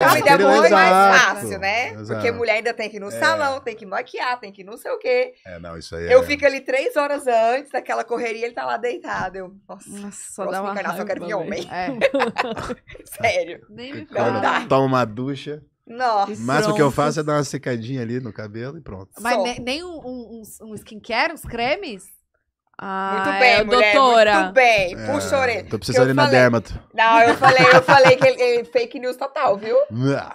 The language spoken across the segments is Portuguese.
Ainda é muito mais fácil, né? Exato. Porque mulher ainda tem que ir no é. salão, tem que maquiar, tem que não sei o quê. É, não, isso aí Eu é... fico ali três horas antes daquela correria, ele tá lá deitado. Eu, nossa, nossa só dá uma encarnação, eu quero vir homem. É. Sério. Nem me fala. Toma uma ducha. Nossa. Mas o que eu faço é dar uma secadinha ali no cabelo e pronto. Mas nem, nem um, um, um skincare, uns cremes? Ah, muito bem, é, mulher, doutora. Muito bem. É, Puxa o orelha. Tô precisando ir na dermato. Não, eu falei, eu falei que ele, ele, fake news total, viu?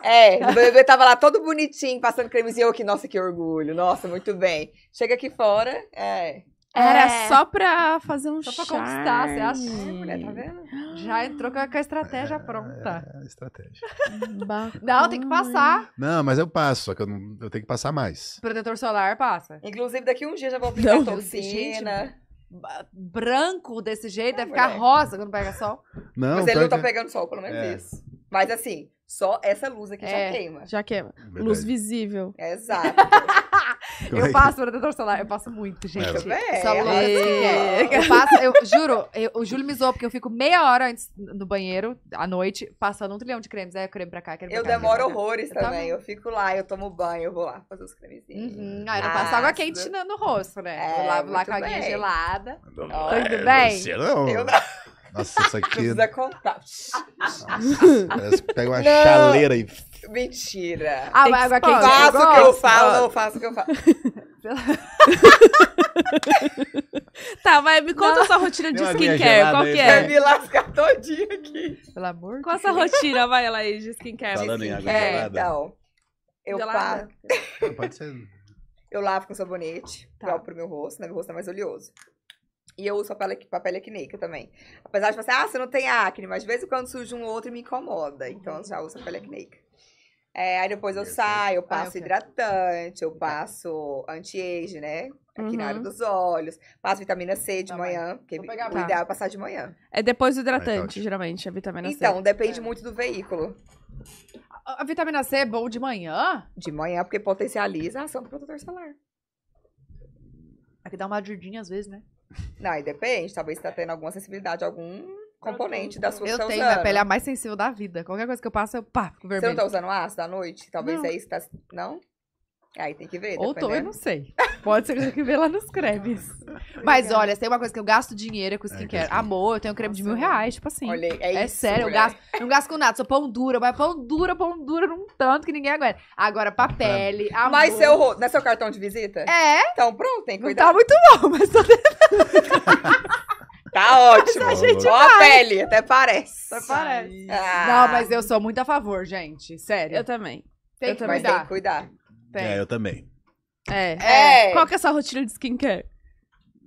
é, o bebê tava lá todo bonitinho, passando cremezinho. que, nossa, que orgulho. Nossa, muito bem. Chega aqui fora, é. Era é. só pra fazer um Só pra conquistar, você acha? É, mulher, tá vendo? Já entrou com a estratégia é, pronta. É, é estratégia. não, tem que passar. Não, mas eu passo, só que eu, não, eu tenho que passar mais. Protetor solar passa. Inclusive, daqui um dia já vou aplicar não, toxina. Gente, branco desse jeito, é deve ficar rosa quando pega sol. Não, Mas ele não tá é. pegando sol, pelo menos é. isso. Mas assim, só essa luz aqui é, já queima. Já queima. É verdade. Luz visível. Exato. eu é passo é? protetor solar, eu passo muito, gente. É. Solar, é, assim assim, é. Eu passo, eu juro, eu, o Júlio me zoou, porque eu fico meia hora antes no banheiro, à noite, passando um trilhão de cremes. Aí é, creme pra cá, creme Eu cá, demoro horrores também. Eu, fico lá, eu tomo banho, eu vou lá fazer os cremezinhos. Uhum. Ah, eu não passo ah, água quente no, rosto, né? eu lavo lá com a aguinha gelada. Tudo bem? Você não. Eu não. Nossa, isso aqui. Precisa contar. Nossa, parece que pega uma não. chaleira e. Mentira. Ah, mas agora quem Faço o que eu falo, não faço o que eu falo. tá, vai, me conta a sua rotina de skincare. Qual que né? é? Vai me lascar todinha aqui. Pelo amor Qual a sua rotina, vai, aí, de skincare? Falando em água é, gelada. É, então. Eu lavo. Pode ser. Eu lavo com sabonete, tá. pro meu rosto, né? Meu rosto é mais oleoso. E eu uso papel, papel acneica também. Apesar de você, assim, ah, você não tem acne, mas de vez em quando surge um outro e me incomoda. Uhum. Então eu já uso papel acneica É, aí depois eu saio, eu ah, passo ah, okay. hidratante, eu tá. passo anti-age, né? Aqui uhum. na área uhum. dos olhos. Passo vitamina C de tá manhã, porque o ideal é passar de manhã. É depois do tá hidratante, é, geralmente, a vitamina então, C. Então, depende é. muito do veículo. A, a, vitamina C é bom de manhã? De manhã, porque potencializa a ação do protetor solar. É que dá uma ajudinha às vezes, né? Não, aí depende. Talvez você tá tendo alguma sensibilidade, algum componente da sua eu tá né, usando. Eu tenho, pele a mais sensível da vida. Qualquer coisa que eu passo, eu pá, fico vermelho. Você não tá usando ácido à noite? Talvez não. é isso que tá... Não? Aí tem que ver. Ou tô, eu não sei. Pode ser que eu que ver lá nos cremes. Mas olha, tem uma coisa que eu gasto dinheiro é com é, skincare. É, Amor, eu tenho um creme Nossa, de mil reais, tipo assim. Olha, é, é isso, sério, eu gasto. Não gasto com nada, sou pão dura, mas pão dura, pão dura num tanto que ninguém aguenta. Agora, pra pele, Mas seu, não é seu cartão de visita? É. Então, pronto, tem cuidado. tá muito bom, mas tô Tá ótimo. Mas a gente pele, até parece. Até parece. Ah. Não, mas eu sou muito a favor, gente. Sério. Eu também. Tem eu que também. cuidar. Tem que cuidar. É, tem. É, eu também. É. é. Qual que é a sua rotina de skincare?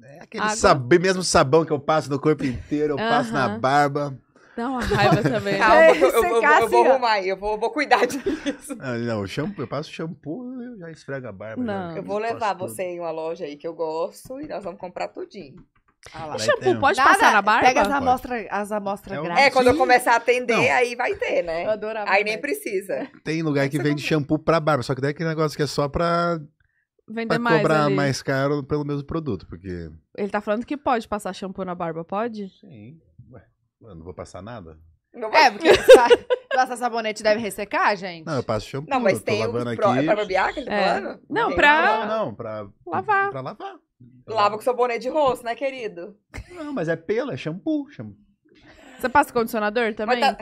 É aquele Água. mesmo sabão que eu passo no corpo inteiro, eu passo na barba. Dá uma raiva também. Calma, É, eu, vou- eu vou- eu vou assim, arrumar aí, eu vou, vou cuidar disso. Ah, Não, shampoo, eu passo shampoo, eu já esfrego a barba. Não. já Eu vou levar tudo. você em uma loja aí que eu gosto e nós vamos comprar tudinho. Ah lá. O shampoo pode passar na barba? Pega as amostras as amostra É grátis. É, quando eu começar a atender, Não. aí vai ter, né? adorava. Aí nem precisa. Tem lugar que Você vende shampoo pra barba, só que daí é aquele negócio que é só pra vender pra mais. cobrar ali. mais caro pelo mesmo produto, porque. Ele tá falando que pode passar shampoo na barba, pode? Sim. Ué, eu não vou passar nada. Não é, porque passar sabonete deve ressecar, gente? Não, eu passo shampoo. Não, mas tem lavando pro, é aqui. É pra barbear que é. falando? Não, não pra... Não, pra... Lavar. Pra lavar. Lava com sabonete de rosto, né, querido? Não, mas é pelo, é shampoo. shampoo. Você passa condicionador também? Tá...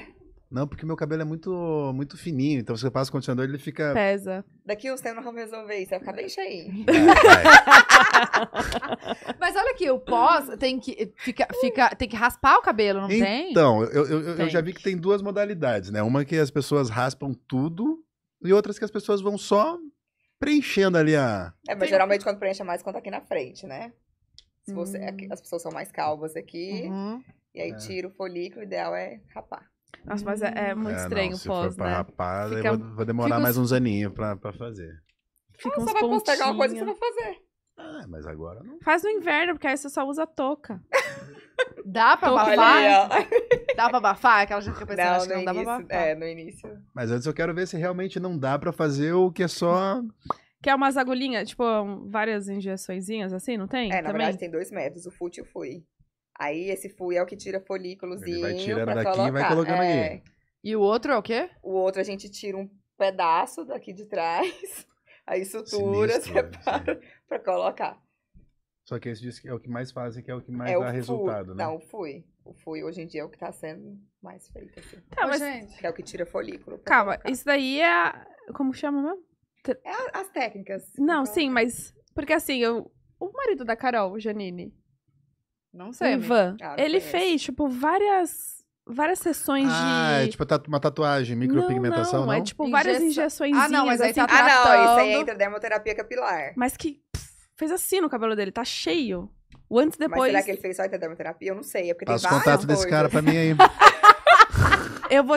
Não, porque meu cabelo é muito, muito fininho, então você passa o condicionador ele fica. Pesa. Daqui uns tempos nós vamos resolver isso, vai ficar bem cheio. É, mas olha aqui, o pós tem que, fica, fica, tem que raspar o cabelo, não então, tem? Então, eu, eu, eu já vi que tem duas modalidades, né? Uma que as pessoas raspam tudo e outras que as pessoas vão só preenchendo ali a. É, mas tem... geralmente quando preenche mais, quando tá aqui na frente, né? Se você, é hum. As pessoas são mais calvas aqui. Uhum. E aí é. tira o folículo, o ideal é rapar. Nossa, mas é, é muito é, estranho não, se pós, for né? rapaz, fica, eu vou, vou demorar mais uns aninhos pra, pra fazer. Fica ah, você vai postar alguma coisa que você vai fazer. Ah, mas agora não. Faz no inverno, porque aí você só usa touca. Dá pra abafar? dá pra abafar? Aquela gente fica pensando, não, acho que não início, dá pra abafar. É, no início. Mas antes eu quero ver se realmente não dá pra fazer o que é só... Que é umas agulhinhas, tipo, várias injeçõezinhas assim, não tem? É, na Também? verdade tem dois métodos, o fute e o FUI. Aí esse fui é o que tira folículozinho. Ele vai tirando daqui colocar. e vai colocando é. aqui. E o outro é o quê? O outro a gente tira um pedaço daqui de trás, aí sutura, Sinistro, né? separa é, pra colocar. Só que esse diz que é o que mais fazem, que é o que mais é dá resultado, né? Não, o fui. O fui hoje em dia é o que tá sendo mais feito, assim. Tá, mas... Que é o que tira folículo. Calma, colocar. isso daí é... Como chama mesmo? É as técnicas. Não, sim, mas... Porque assim, eu... o marido da Carol, o Janine, não sei. Um van. Cara, ah, ele fez, tipo, várias várias sessões ah, de. É tipo tá, uma tatuagem, micropigmentação. Não, é não, não? é tipo várias Injeção... injeções. Ah, não, mas aí assim, tá Ah, não, isso aí entra dermoterapia capilar. Mas que pff, fez assim no cabelo dele, tá cheio. O antes depois. Mas será que ele fez só dermoterapia? Eu não sei. É porque Passa tem o contato coisas. desse cara pra mim aí. eu vou